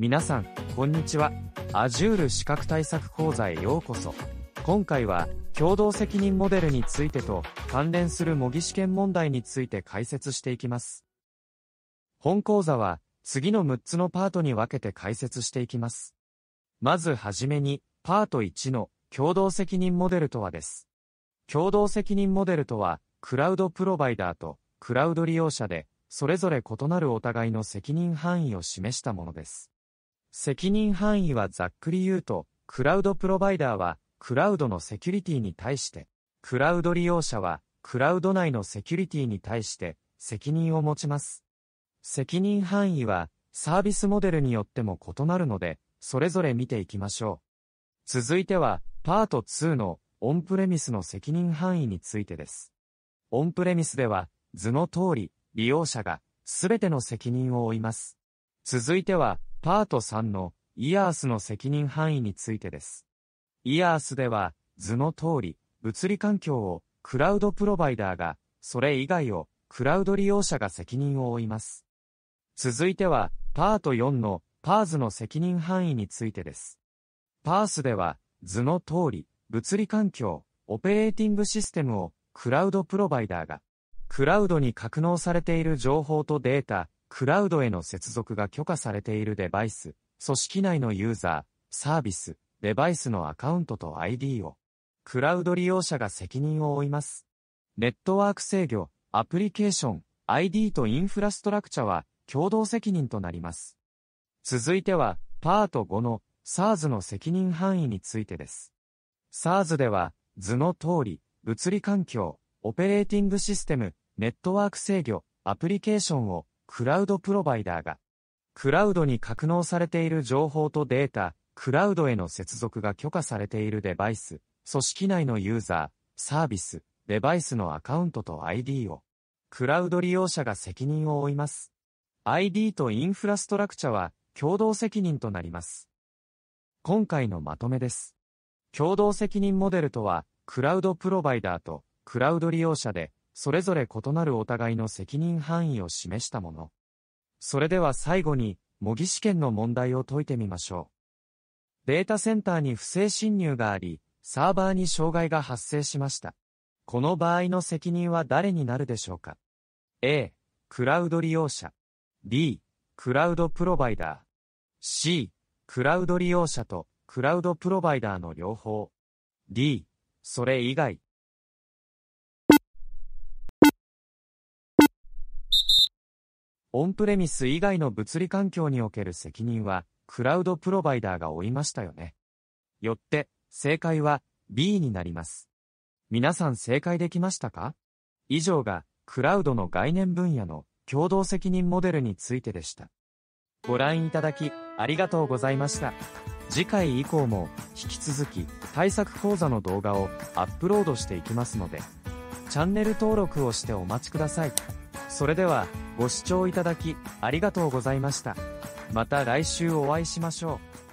皆さん、こんにちは。Azure 資格対策講座へようこそ。今回は、共同責任モデルについてと、関連する模擬試験問題について解説していきます。本講座は、次の6つのパートに分けて解説していきます。まずはじめに、パート1の、共同責任モデルとはです。共同責任モデルとは、クラウドプロバイダーと、クラウド利用者で、それぞれ異なるお互いの責任範囲を示したものです。責任範囲はざっくり言うと、クラウドプロバイダーは、クラウドのセキュリティに対して、クラウド利用者は、クラウド内のセキュリティに対して、責任を持ちます。責任範囲は、サービスモデルによっても異なるので、それぞれ見ていきましょう。続いては、パート2の、オンプレミスの責任範囲についてです。オンプレミスでは、図の通り、利用者が、すべての責任を負います。続いては、パート3のイヤースの責任範囲についてです。イヤースでは、図の通り、物理環境をクラウドプロバイダーが、それ以外をクラウド利用者が責任を負います。続いては、パート4のパーズの責任範囲についてです。パースでは、図の通り、物理環境、オペレーティングシステムをクラウドプロバイダーが、クラウドに格納されている情報とデータ、クラウドへの接続が許可されているデバイス、組織内のユーザー、サービス、デバイスのアカウントと ID を、クラウド利用者が責任を負います。ネットワーク制御、アプリケーション、ID とインフラストラクチャは共同責任となります。続いては、パート5の SARS の責任範囲についてです。SARS では、図の通り、物理環境、オペレーティングシステム、ネットワーク制御、アプリケーションをクラウドプロバイダーが、クラウドに格納されている情報とデータ、クラウドへの接続が許可されているデバイス、組織内のユーザー、サービス、デバイスのアカウントと ID を、クラウド利用者が責任を負います。ID とインフラストラクチャは共同責任となります。今回のまとめです。共同責任モデルとは、クラウドプロバイダーとクラウド利用者でそれぞれ異なるお互いの責任範囲を示したもの。それでは最後に、模擬試験の問題を解いてみましょう。データセンターに不正侵入があり、サーバーに障害が発生しました。この場合の責任は誰になるでしょうか ?A、クラウド利用者。B、クラウドプロバイダー。C、クラウド利用者とクラウドプロバイダーの両方。D、それ以外。オンプレミス以外の物理環境における責任は、クラウドプロバイダーが負いましたよね。よって、正解は B になります。皆さん正解できましたか以上が、クラウドの概念分野の共同責任モデルについてでした。ご覧いただき、ありがとうございました。次回以降も、引き続き、対策講座の動画をアップロードしていきますので、チャンネル登録をしてお待ちください。それでは、ご視聴いただき、ありがとうございました。また来週お会いしましょう。